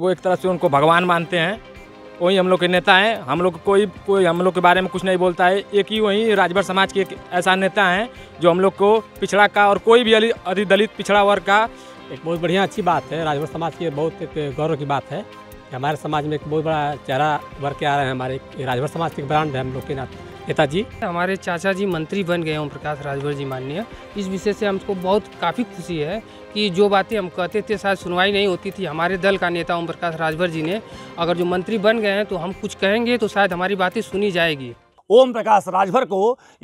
वो एक तरह से उनको भगवान मानते हैं वही हम लोग के नेता हैं हम लोग कोई कोई हम लोग के बारे में कुछ नहीं बोलता है एक ही वही राजभर समाज के एक ऐसा नेता हैं जो हम लोग को पिछड़ा का और कोई भी अधि दलित पिछड़ा वर्ग का एक बहुत बढ़िया अच्छी बात है राजभर समाज की बहुत एक गौरव की बात है हमारे समाज में एक बहुत बड़ा चेहरा वर्ग के आ रहे हैं हमारे राजभर समाज के ब्रांड है हम लोग के नाते नेताजी हमारे चाचा जी मंत्री बन गए ओम प्रकाश राजभर जी माननीय इस विषय से हमको बहुत काफ़ी खुशी है कि जो बातें हम कहते थे शायद सुनवाई नहीं होती थी हमारे दल का नेता ओम प्रकाश राजभर जी ने अगर जो मंत्री बन गए हैं तो हम कुछ कहेंगे तो शायद हमारी बातें सुनी जाएगी ओम प्रकाश राजभर को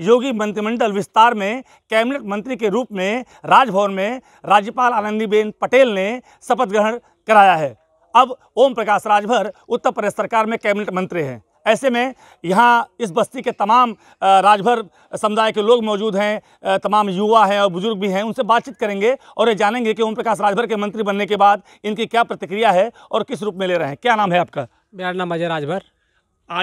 योगी मंत्रिमंडल विस्तार में कैबिनेट मंत्री के रूप में राजभवन में राज्यपाल आनंदीबेन पटेल ने शपथ ग्रहण कराया है अब ओम प्रकाश राजभर उत्तर प्रदेश सरकार में कैबिनेट मंत्री हैं ऐसे में यहाँ इस बस्ती के तमाम राजभर समुदाय के लोग मौजूद हैं तमाम युवा हैं और बुजुर्ग भी हैं उनसे बातचीत करेंगे और ये जानेंगे कि ओम प्रकाश राजभर के मंत्री बनने के बाद इनकी क्या प्रतिक्रिया है और किस रूप में ले रहे हैं क्या नाम है आपका मेरा नाम अजय राजभर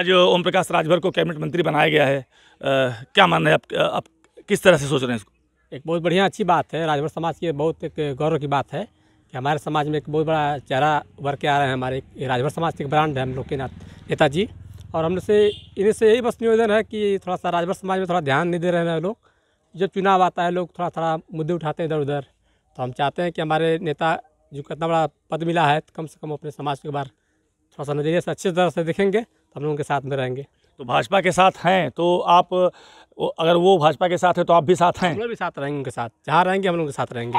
आज ओम प्रकाश राजभर को कैबिनेट मंत्री बनाया गया है आ, क्या मानना है आप, आप किस तरह से सोच रहे हैं इसको एक बहुत बढ़िया अच्छी बात है राजभर समाज की बहुत एक गौरव की बात है कि हमारे समाज में एक बहुत बड़ा चेहरा उभर के आ रहे हैं हमारे राजभर समाज के ब्रांड है हम लोग के नेताजी और हमने से इनसे यही बस निवेदन है कि थोड़ा सा राजभर समाज में थोड़ा ध्यान नहीं दे रहे हैं लोग जब चुनाव आता है लोग थोड़ा थोड़ा मुद्दे उठाते हैं इधर उधर तो हम चाहते हैं कि हमारे नेता जो कितना बड़ा पद मिला है तो कम से कम अपने समाज के बाहर थोड़ा सा नज़रिए से अच्छी तरह से देखेंगे तो हम लोगों के साथ में रहेंगे तो भाजपा के साथ हैं तो आप अगर वो भाजपा के साथ है तो आप भी साथ हैं हम लोग भी साथ रहेंगे उनके साथ जहाँ रहेंगे हम लोग के साथ रहेंगे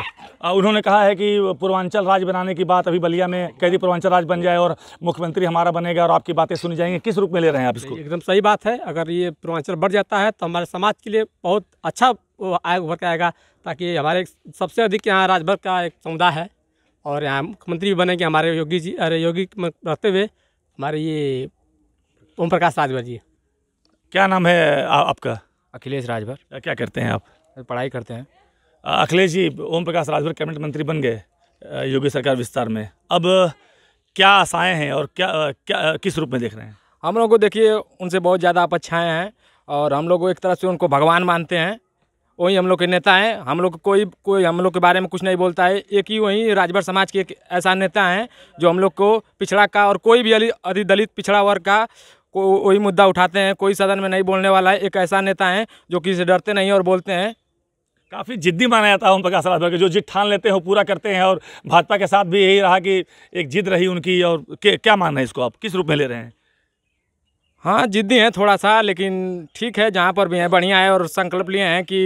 उन्होंने कहा है कि पूर्वांचल राज्य बनाने की बात अभी बलिया में कैदी पूर्वांचल राज्य बन जाए और मुख्यमंत्री हमारा बनेगा और आपकी बातें सुनी जाएंगी किस रूप में ले रहे हैं आप इसको एकदम सही बात है अगर ये पूर्वांचल बढ़ जाता है तो हमारे समाज के लिए बहुत अच्छा आयोग उभर के आएगा ताकि हमारे सबसे अधिक यहाँ राजभर का एक समुदाय है और यहाँ मुख्यमंत्री भी बनेंगे हमारे योगी जी अरे योगी रहते हुए हमारे ये ओम प्रकाश राजभर जी क्या नाम है आ, आपका अखिलेश राजभर क्या करते हैं आप पढ़ाई करते हैं अखिलेश जी ओम प्रकाश राजभर कैबिनेट मंत्री बन गए योगी सरकार विस्तार में अब क्या आशाएँ हैं और क्या क्या किस रूप में देख रहे हैं हम लोग को देखिए उनसे बहुत ज़्यादा अपेक्षाएँ हैं और हम लोग एक तरह से उनको भगवान मानते हैं वही हम लोग के नेता हैं हम लोग कोई कोई हम लोग के बारे में कुछ नहीं बोलता है एक ही वही राजभर समाज के एक ऐसा नेता हैं जो हम लोग को पिछड़ा का और कोई भी अली अधिदलित पिछड़ा वर्ग का वही मुद्दा उठाते हैं कोई सदन में नहीं बोलने वाला है एक ऐसा नेता है जो किसी से डरते नहीं और बोलते हैं काफ़ी जिद्दी माना जाता है ओम प्रकाश राजभर के जो जिद ठान लेते हैं वो पूरा करते हैं और भाजपा के साथ भी यही रहा कि एक जिद रही उनकी और क्या मानना है इसको आप किस रूप में ले रहे हैं हाँ जिद्दी हैं थोड़ा सा लेकिन ठीक है जहाँ पर भी हैं बढ़िया है और संकल्प लिए हैं कि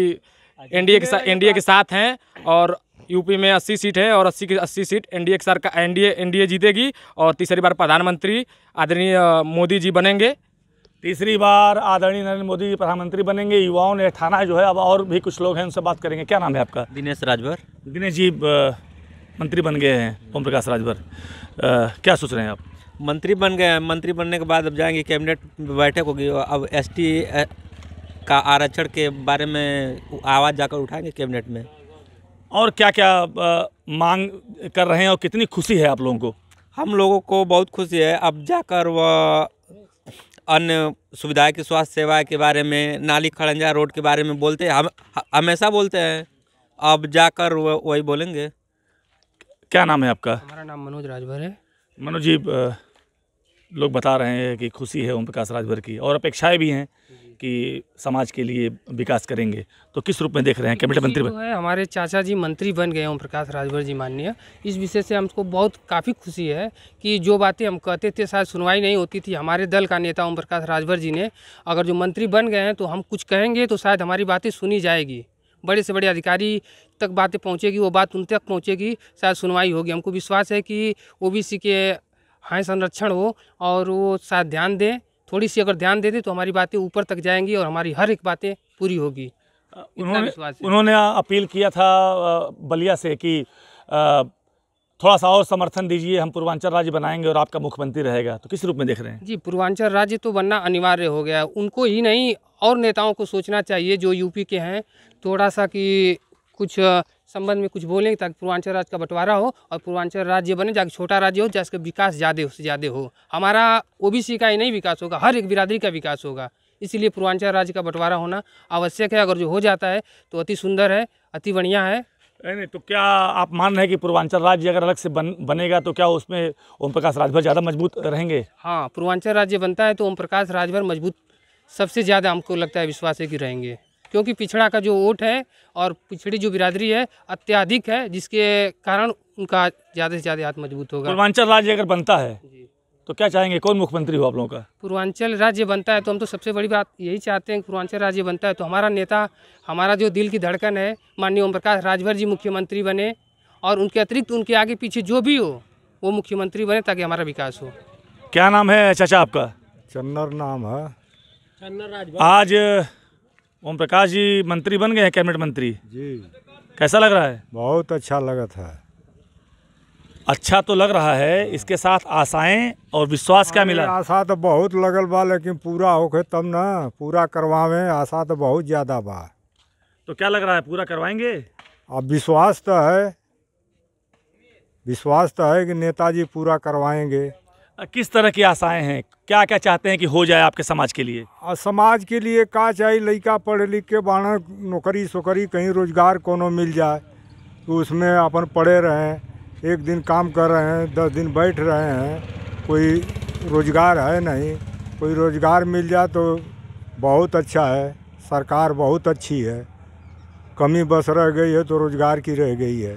एनडीए के साथ एनडीए के साथ हैं और यूपी में अस्सी सीट है और अस्सी की अस्सी सीट एन डी का एन डी जीतेगी और तीसरी बार प्रधानमंत्री आदरणीय मोदी जी बनेंगे तीसरी बार आदरणीय नरेंद्र मोदी जी प्रधानमंत्री बनेंगे युवाओं ने थाना जो है अब और भी कुछ लोग हैं उनसे बात करेंगे क्या नाम है आपका दिनेश राजभर दिनेश जी मंत्री बन गए हैं ओम प्रकाश राजभर क्या सोच रहे हैं आप मंत्री बन गए मंत्री बनने के बाद अब जाएंगे कैबिनेट बैठक होगी अब एस का आरक्षण के बारे में आवाज़ जाकर उठाएंगे कैबिनेट में और क्या क्या मांग कर रहे हैं और कितनी खुशी है आप लोगों को हम लोगों को बहुत खुशी है अब जाकर वह अन्य सुविधाएं की स्वास्थ्य सेवा के बारे में नाली खड़ंजा रोड के बारे में बोलते हैं हम हमेशा बोलते हैं अब जाकर वही बोलेंगे क्या नाम है आपका हमारा नाम मनोज राजभर है मनोज जी लोग बता रहे हैं कि खुशी है ओम प्रकाश राजभर की और अपेक्षाएं भी हैं कि समाज के लिए विकास करेंगे तो किस रूप में देख रहे हैं कैबिनेट मंत्री बन... है हमारे चाचा जी मंत्री बन गए ओम प्रकाश राजभर जी माननीय इस विषय से हमको बहुत काफ़ी खुशी है कि जो बातें हम कहते थे शायद सुनवाई नहीं होती थी हमारे दल का नेता ओम प्रकाश राजभर जी ने अगर जो मंत्री बन गए हैं तो हम कुछ कहेंगे तो शायद हमारी बातें सुनी जाएगी बड़े से बड़े अधिकारी तक बातें पहुँचेगी वो बात उन तक पहुँचेगी शायद सुनवाई होगी हमको विश्वास है कि ओ के हाय संरक्षण हो और वो शायद ध्यान दें थोड़ी सी अगर ध्यान दे दें तो हमारी बातें ऊपर तक जाएंगी और हमारी हर एक बातें पूरी होगी उन्होंने उन्होंने अपील किया था बलिया से कि थोड़ा सा और समर्थन दीजिए हम पूर्वांचल राज्य बनाएंगे और आपका मुख्यमंत्री रहेगा तो किस रूप में देख रहे हैं जी पूर्वांचल राज्य तो बनना अनिवार्य हो गया उनको ही नहीं और नेताओं को सोचना चाहिए जो यूपी के हैं थोड़ा सा कि कुछ संबंध में कुछ बोलेंगे ताकि पूर्वांचल राज्य का बंटवारा हो और पूर्वांचल राज्य बने जाकर छोटा राज्य हो जिसके विकास ज़्यादा से ज़्यादा हो हमारा ओबीसी का ही नहीं विकास होगा हर एक बिरादरी का विकास होगा इसीलिए पूर्वांचल राज्य का बंटवारा होना आवश्यक है अगर जो हो जाता है तो अति सुंदर है अति बढ़िया है नहीं नहीं तो क्या आप मान रहे हैं कि पूर्वांचल राज्य अगर अलग से बन बनेगा तो क्या उसमें ओम प्रकाश राजभर ज़्यादा मजबूत रहेंगे हाँ पूर्वांचल राज्य बनता है तो ओम प्रकाश राजभर मजबूत सबसे ज़्यादा हमको लगता है विश्वास है कि रहेंगे क्योंकि पिछड़ा का जो वोट है और पिछड़ी जो बिरादरी है अत्याधिक है जिसके कारण उनका ज़्यादा से ज़्यादा हाथ मजबूत होगा पूर्वांचल राज्य अगर बनता है तो क्या चाहेंगे कौन मुख्यमंत्री हो आप लोगों का पूर्वांचल राज्य बनता है तो हम तो सबसे बड़ी बात यही चाहते हैं पूर्वांचल राज्य बनता है तो हमारा नेता हमारा जो दिल की धड़कन है माननीय ओम प्रकाश राजभर जी मुख्यमंत्री बने और उनके अतिरिक्त उनके आगे पीछे जो भी हो वो मुख्यमंत्री बने ताकि हमारा विकास हो क्या नाम है चाचा आपका चन्नर नाम है चन्नर आज ओम प्रकाश जी मंत्री बन गए हैं कैबिनेट मंत्री जी कैसा लग रहा है बहुत अच्छा लगा था अच्छा तो लग रहा है इसके साथ आशाएं और विश्वास क्या मिला आशा तो बहुत लगल बा लेकिन पूरा होके तब ना पूरा करवावे आशा तो बहुत ज़्यादा बा तो क्या लग रहा है पूरा करवाएंगे अब विश्वास तो है विश्वास तो है कि नेताजी पूरा करवाएंगे किस तरह की आशाएं हैं क्या क्या चाहते हैं कि हो जाए आपके समाज के लिए आ, समाज के लिए का चाहे लड़का पढ़ लिख के बाना नौकरी सोकरी कहीं रोजगार कोनो मिल जाए तो उसमें अपन पढ़े रहें एक दिन काम कर रहे हैं दस दिन बैठ रहे हैं कोई रोजगार है नहीं कोई रोजगार मिल जाए तो बहुत अच्छा है सरकार बहुत अच्छी है कमी बस रह गई है तो रोजगार की रह गई है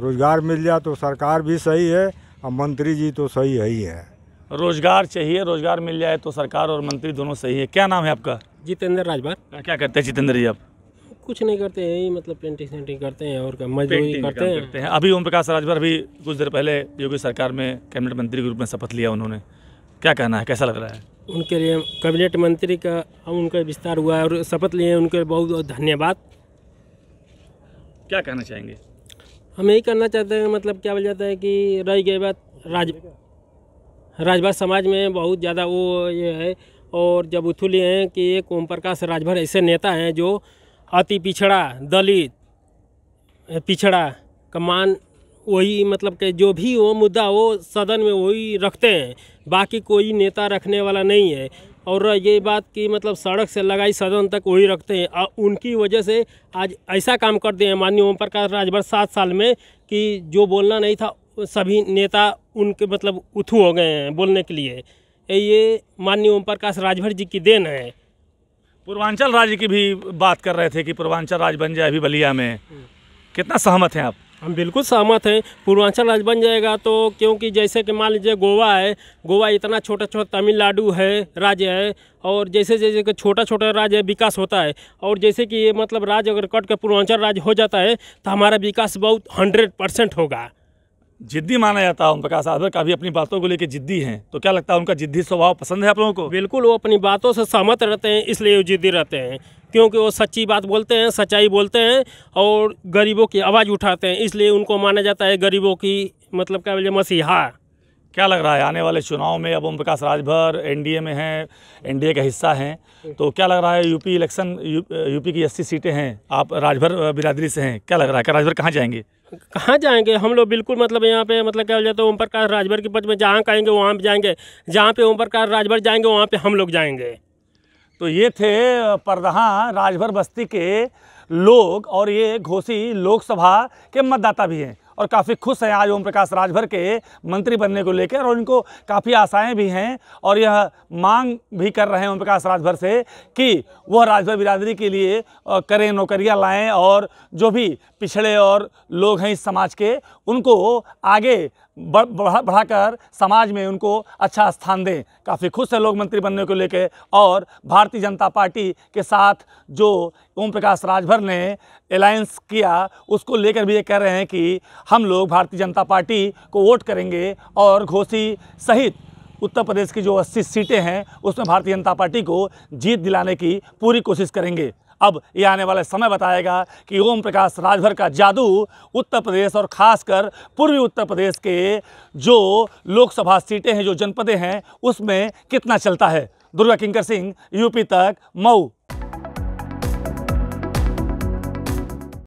रोजगार मिल जाए तो सरकार भी सही है अब मंत्री जी तो सही है ही है रोजगार चाहिए रोजगार मिल जाए तो सरकार और मंत्री दोनों सही है क्या नाम है आपका जितेंद्र राजभर क्या करते हैं जितेंद्र जी आप कुछ नहीं करते हैं यही मतलब पेंटिंग सेंटिंग करते हैं और मजदूरी करते हैं करते हैं अभी ओम प्रकाश राजभर भी कुछ देर पहले योगी सरकार में कैबिनेट मंत्री के रूप में शपथ लिया उन्होंने क्या कहना है कैसा लग रहा है उनके लिए कैबिनेट मंत्री का हम उनका विस्तार हुआ है और शपथ लिए उनके बहुत बहुत धन्यवाद क्या कहना चाहेंगे हम यही करना चाहते हैं मतलब क्या बोल जाता है कि रह गई बात राज राजभर समाज में बहुत ज़्यादा वो ये है और जब उथुल हैं कि एक ओम प्रकाश राजभर ऐसे नेता हैं जो अति पिछड़ा दलित पिछड़ा कमान वही मतलब के जो भी वो मुद्दा वो सदन में वही रखते हैं बाकी कोई नेता रखने वाला नहीं है और ये बात कि मतलब सड़क से लगाई सदन तक वही रखते हैं और उनकी वजह से आज ऐसा काम करते हैं माननीय ओम प्रकाश राजभर सात साल में कि जो बोलना नहीं था सभी नेता उनके मतलब उथू हो गए हैं बोलने के लिए ये माननीय ओम प्रकाश राजभर जी की देन है पूर्वांचल राज्य की भी बात कर रहे थे कि पूर्वांचल राज्य बन जाए अभी बलिया में हम्म। कितना सहमत हैं आप हम बिल्कुल सहमत हैं पूर्वांचल राज्य बन जाएगा तो क्योंकि जैसे कि मान लीजिए गोवा है गोवा इतना छोटा छोटा तमिलनाडु है राज्य है और जैसे जैसे कि छोटा छोटा राज्य है विकास होता है और जैसे कि ये मतलब राज्य अगर कट के पूर्वांचल राज्य हो जाता है तो हमारा विकास बहुत हंड्रेड परसेंट होगा जिद्दी माना जाता है ओम प्रकाश का भी अपनी बातों को लेकर जिद्दी हैं तो क्या लगता है उनका जिद्दी स्वभाव पसंद है आप लोगों को बिल्कुल वो अपनी बातों से सहमत रहते हैं इसलिए वो जिद्दी रहते हैं क्योंकि वो सच्ची बात बोलते हैं सच्चाई बोलते हैं और गरीबों की आवाज़ उठाते हैं इसलिए उनको माना जाता है गरीबों की मतलब क्या बोलिए मसीहा क्या लग रहा है आने वाले चुनाव में अब ओम प्रकाश राजभर एनडीए में हैं एनडीए का हिस्सा हैं तो क्या लग रहा है यूपी इलेक्शन यू, यूपी की अस्सी सीटें हैं आप राजभर बिरादरी से हैं क्या लग रहा है क्या राजभर कहाँ जाएंगे कहाँ जाएंगे हम लोग बिल्कुल मतलब यहाँ पे मतलब क्या हो जाता है तो ओम प्रकाश राजभर के पद में जहाँ कहेंगे वहाँ पर जाएंगे जहाँ पे ओम प्रकाश राजभर जाएंगे वहाँ पर हम लोग जाएंगे तो ये थे परदहा राजभर बस्ती के लोग और ये घोसी लोकसभा के मतदाता भी हैं और काफ़ी खुश हैं आज ओम प्रकाश राजभर के मंत्री बनने को लेकर और इनको काफ़ी आशाएं भी हैं और यह मांग भी कर रहे हैं ओम प्रकाश राजभर से कि वह राजभर बिरादरी के लिए करें नौकरियाँ लाएँ और जो भी पिछड़े और लोग हैं इस समाज के उनको आगे बढ़ा बढ़ाकर समाज में उनको अच्छा स्थान दें काफ़ी खुश है लोग मंत्री बनने को लेकर और भारतीय जनता पार्टी के साथ जो ओम प्रकाश राजभर ने अलायंस किया उसको लेकर भी ये कह रहे हैं कि हम लोग भारतीय जनता पार्टी को वोट करेंगे और घोसी सहित उत्तर प्रदेश की जो 80 सीटें हैं उसमें भारतीय जनता पार्टी को जीत दिलाने की पूरी कोशिश करेंगे अब ये आने वाला समय बताएगा कि ओम प्रकाश राजभर का जादू उत्तर प्रदेश और ख़ासकर पूर्वी उत्तर प्रदेश के जो लोकसभा सीटें हैं जो जनपदें हैं उसमें कितना चलता है दुर्गा किंकर सिंह यूपी तक मऊ